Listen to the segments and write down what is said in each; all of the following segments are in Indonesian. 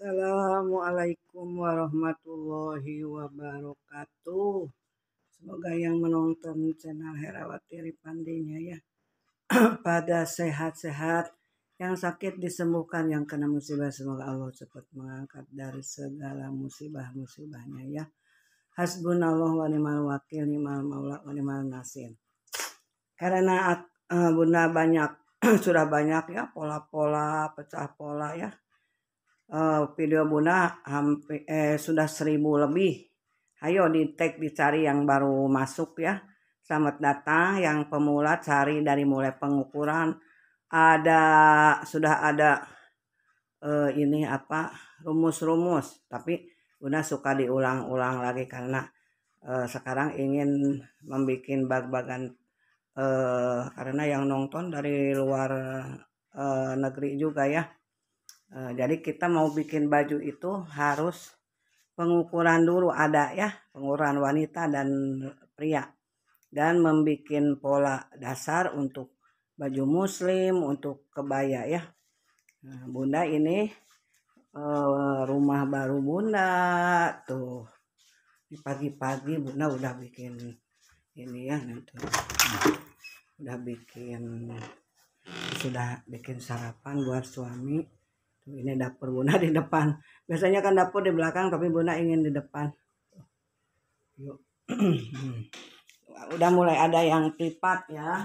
Assalamualaikum warahmatullahi wabarakatuh. Semoga yang menonton channel Herawati Ripandinya ya pada sehat-sehat, yang sakit disembuhkan, yang kena musibah semoga Allah cepat mengangkat dari segala musibah-musibahnya ya. Hasbunallah wa ni'mal wakil, ni'mal maula wa ni'mal nasir. Karena uh, Bunda banyak sudah banyak ya pola-pola, pecah pola ya uh, video Bunda hampir eh, sudah seribu lebih. Ayo di tag dicari yang baru masuk ya. Selamat datang yang pemula cari dari mulai pengukuran ada sudah ada uh, ini apa rumus-rumus tapi Bunda suka diulang-ulang lagi karena uh, sekarang ingin membuat bag-bagan uh, karena yang nonton dari luar uh, negeri juga ya. Eh, jadi kita mau bikin baju itu harus pengukuran dulu ada ya pengukuran wanita dan pria dan membuat pola dasar untuk baju muslim untuk kebaya ya nah, bunda ini eh, rumah baru bunda tuh pagi-pagi bunda udah bikin ini ya nanti udah bikin sudah bikin sarapan buat suami ini dapur Bunda di depan. Biasanya kan dapur di belakang, tapi Bunda ingin di depan. Yuk. Udah mulai ada yang tipat ya.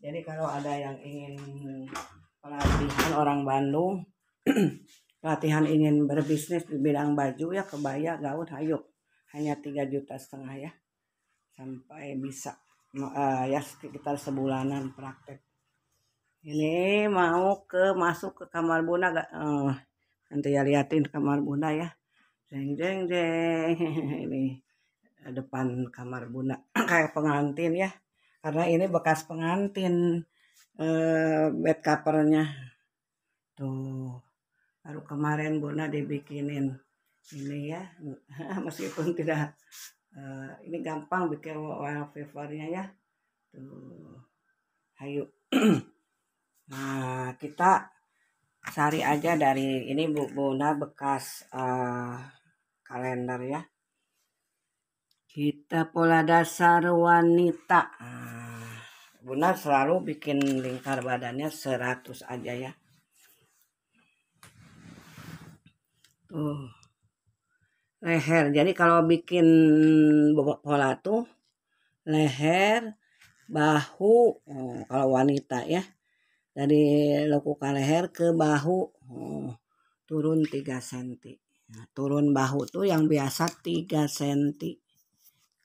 Jadi kalau ada yang ingin pelatihan orang Bandung, pelatihan ingin berbisnis di bidang baju ya kebaya gaun hayuk hanya tiga juta setengah ya sampai bisa uh, ya sekitar sebulanan praktek ini mau ke masuk ke kamar bunda gak oh, eh, nanti ya liatin kamar bunda ya jeng jeng jeng ini depan kamar bunda kayak pengantin ya karena ini bekas pengantin eh, bed covernya tuh baru kemarin bunda dibikinin ini ya meskipun tidak eh, ini gampang bikin wallpapernya ya tuh hayu Nah, kita cari aja dari ini Bu Bunda bekas uh, kalender ya. Kita pola dasar wanita. Ah, Bunda selalu bikin lingkar badannya 100 aja ya. Tuh. Leher. Jadi kalau bikin pola tuh leher, bahu, oh, kalau wanita ya dari lekukan leher ke bahu oh, turun 3 cm nah, turun bahu tuh yang biasa 3 cm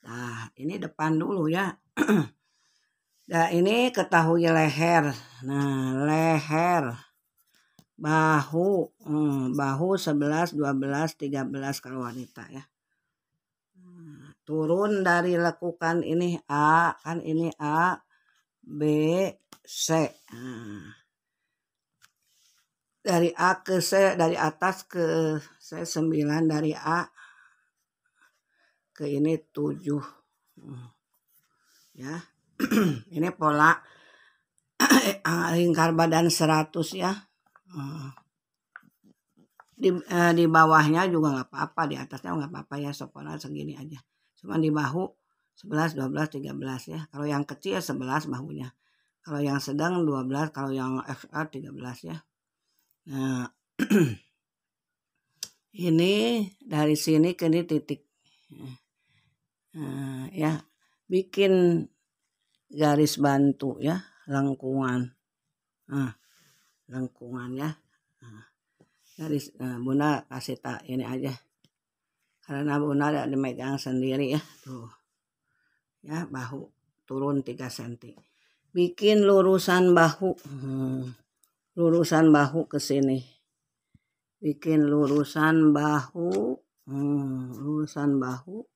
nah ini depan dulu ya nah ini ketahui leher nah leher bahu hmm, bahu 11 12 13 kalau wanita ya nah, turun dari lekukan ini A kan ini A B C nah. dari A ke C dari atas ke C 9 dari A ke ini 7 hmm. ya ini pola lingkar badan 100 ya hmm. di, eh, di bawahnya juga nggak apa-apa di atasnya nggak apa-apa ya sekolah segini aja cuman di bahu 11, 12, 13 ya. Kalau yang kecil ya 11 bahunya. Kalau yang sedang 12, kalau yang FR 13 ya. Nah, ini dari sini ke ini titik. Nah, eh, ya, bikin garis bantu ya, lengkungan. Nah, lengkungan ya. Nah, garis nah, Bunda kasih tak ini aja. Karena Bunda ada dimegang sendiri ya. Tuh ya bahu turun 3 cm bikin lurusan bahu hmm, lurusan bahu ke sini bikin lurusan bahu hmm, lurusan bahu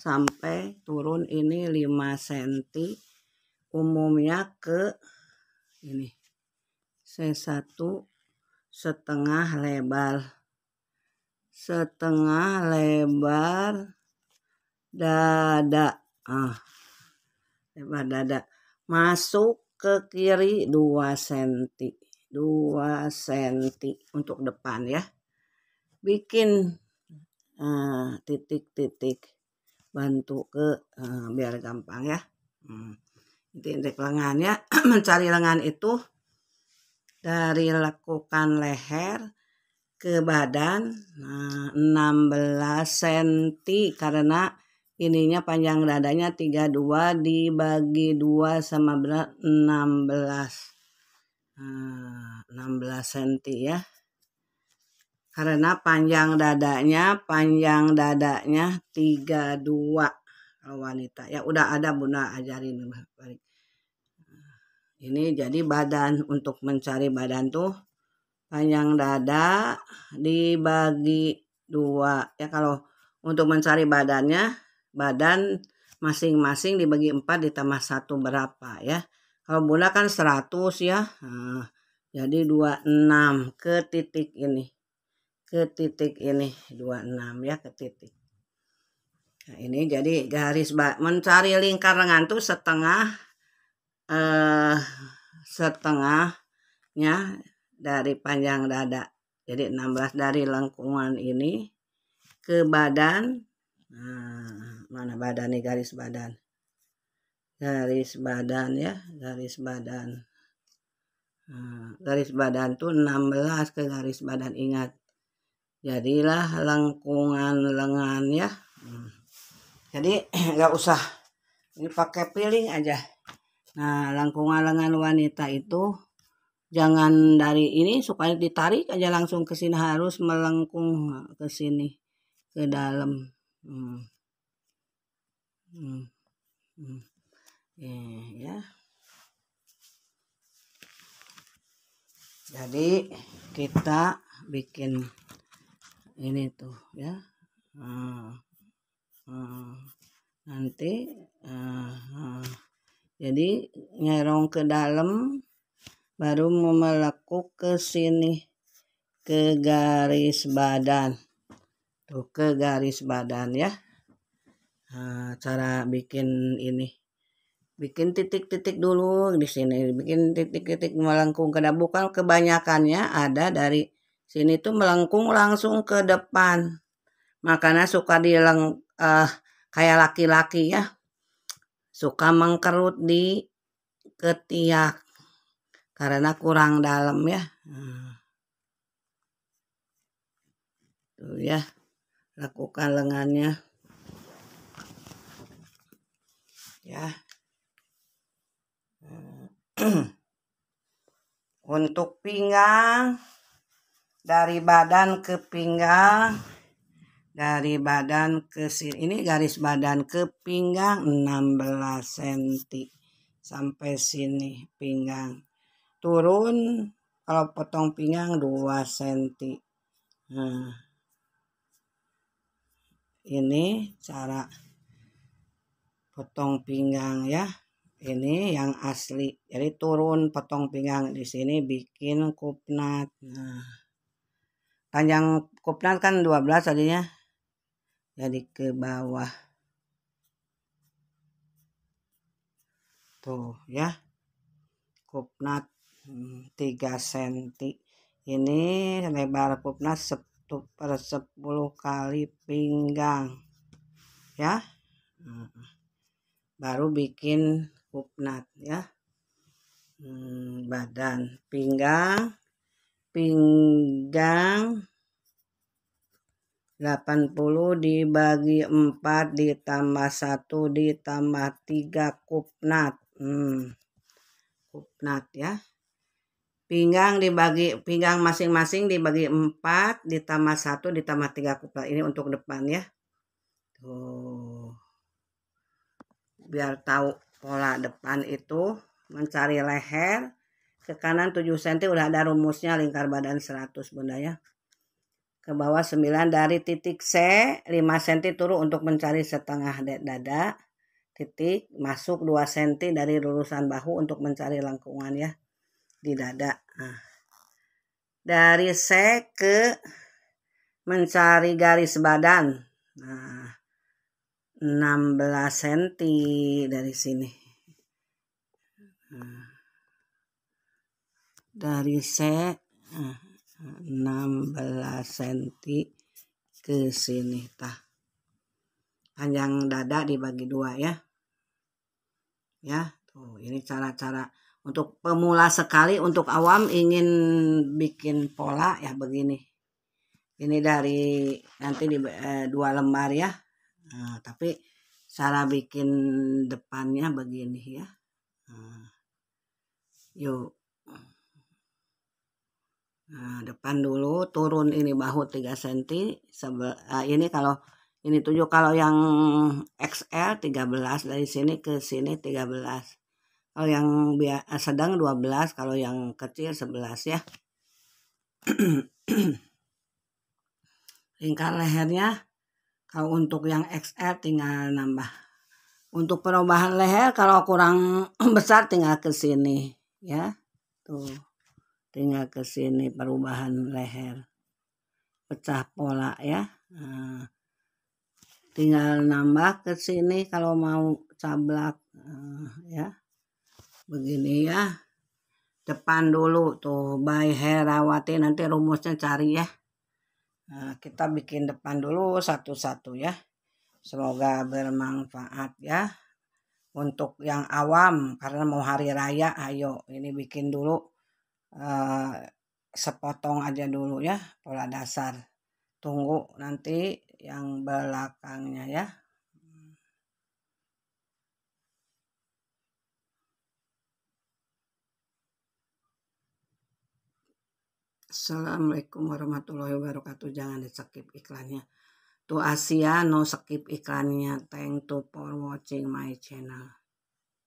sampai turun ini 5 cm umumnya ke ini C1 setengah lebar setengah lebar dada ah lebar dada masuk ke kiri 2 cm 2 cm untuk depan ya bikin eh, titik-titik uh, bantu ke uh, biar gampang ya hmm. titik lengannya mencari lengan itu dari lekukan leher ke badan nah, 16 cm karena ininya panjang dadanya 32 dibagi 2 sama berat 16 16 cm ya karena panjang dadanya panjang dadanya 32 wanita ya udah ada bunda ajarin ini jadi badan untuk mencari badan tuh panjang dada dibagi dua ya kalau untuk mencari badannya badan masing-masing dibagi 4 ditambah 1 berapa ya. Kalau bola kan 100 ya. Nah, jadi 26 ke titik ini. Ke titik ini 26 ya ke titik. Nah, ini jadi garis mencari lingkar lengan tuh setengah eh setengahnya dari panjang dada. Jadi 16 dari lengkungan ini ke badan. Nah, mana badan nih garis badan garis badan ya garis badan nah, garis badan tuh 16 ke garis badan ingat jadilah lengkungan lengan ya hmm. jadi nggak usah ini pakai piling aja nah lengkungan lengan wanita itu jangan dari ini supaya ditarik aja langsung ke sini harus melengkung ke sini ke dalam hmm. Hmm. Hmm. Eh, ya. Jadi kita bikin ini tuh ya. Uh, nanti uh, jadi nyerong ke dalam baru memelaku ke sini ke garis badan tuh ke garis badan ya uh, cara bikin ini bikin titik-titik dulu di sini bikin titik-titik melengkung ke bukan kebanyakannya ada dari sini tuh melengkung langsung ke depan makanya suka dileng uh, eh, kayak laki-laki ya suka mengkerut di ketiak karena kurang dalam ya eh. tuh ya lakukan lengannya ya eh, untuk pinggang dari badan ke pinggang dari badan ke sini ini garis badan ke pinggang 16 cm sampai sini pinggang turun kalau potong pinggang 2 cm nah, ini cara potong pinggang ya ini yang asli jadi turun potong pinggang di sini bikin kupnat nah panjang kupnat kan 12 tadinya jadi ke bawah tuh ya kupnat 3 cm hmm, ini lebar kupnat satu per 10 kali pinggang ya hmm baru bikin kupnat ya hmm, badan pinggang pinggang 80 dibagi 4 ditambah 1 ditambah 3 kupnat hmm, kupnat ya pinggang dibagi pinggang masing-masing dibagi 4 ditambah 1 ditambah 3 kupnat ini untuk depan ya. Tuh biar tahu pola depan itu mencari leher ke kanan 7 cm udah ada rumusnya lingkar badan 100 bunda ya ke bawah 9 dari titik C 5 cm turun untuk mencari setengah dada titik masuk 2 cm dari lurusan bahu untuk mencari lengkungan ya di dada nah. dari C ke mencari garis badan nah 16 cm dari sini nah. dari C 16 nah, cm ke sini tah panjang dada dibagi dua ya ya tuh ini cara-cara untuk pemula sekali untuk awam ingin bikin pola ya begini ini dari nanti di eh, dua lembar ya Nah, tapi cara bikin depannya begini ya. Nah, yuk. Nah, depan dulu turun ini bahu 3 cm. Sebe uh, ini kalau ini 7 kalau yang XL 13 dari sini ke sini 13. Kalau yang eh, sedang 12, kalau yang kecil 11 ya. Lingkar lehernya kalau untuk yang XL tinggal nambah. Untuk perubahan leher kalau kurang besar tinggal ke sini ya. Tuh. Tinggal ke sini perubahan leher. Pecah pola ya. Nah, tinggal nambah ke sini kalau mau cablak nah, ya. Begini ya. Depan dulu tuh by Herawati nanti rumusnya cari ya. Nah, kita bikin depan dulu satu-satu ya. Semoga bermanfaat ya. Untuk yang awam karena mau hari raya, ayo ini bikin dulu eh, sepotong aja dulu ya pola dasar. Tunggu nanti yang belakangnya ya. Assalamualaikum warahmatullahi wabarakatuh. Jangan di skip iklannya. To Asia no skip iklannya. Thank you for watching my channel.